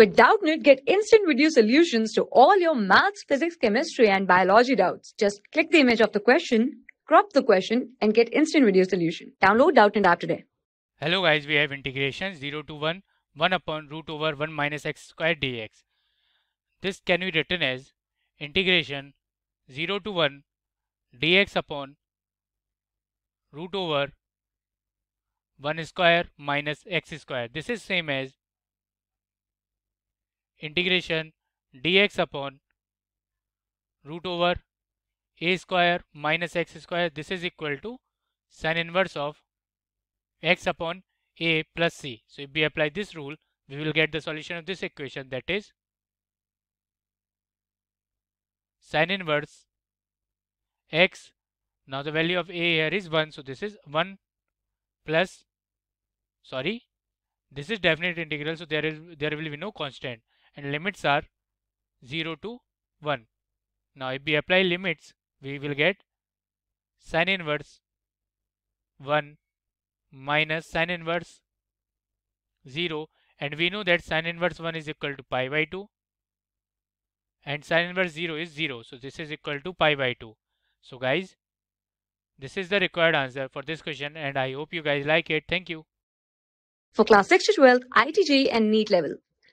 With Doubtnit, get instant video solutions to all your maths, physics, chemistry, and biology doubts. Just click the image of the question, crop the question, and get instant video solution. Download Doubtnit app today. Hello guys, we have integration 0 to 1, 1 upon root over 1 minus x squared dx. This can be written as integration 0 to 1 dx upon root over 1 square minus x square. This is same as integration dx upon root over a square minus x square this is equal to sin inverse of x upon a plus c. So if we apply this rule we will get the solution of this equation that is sin inverse x now the value of a here is 1 so this is 1 plus sorry this is definite integral so there is there will be no constant and limits are 0 to 1. Now if we apply limits, we will get sin inverse 1 minus sin inverse 0 and we know that sin inverse 1 is equal to pi by 2 and sin inverse 0 is 0 so this is equal to pi by 2 so guys this is the required answer for this question and i hope you guys like it thank you for class 6 to 12 itj and neat level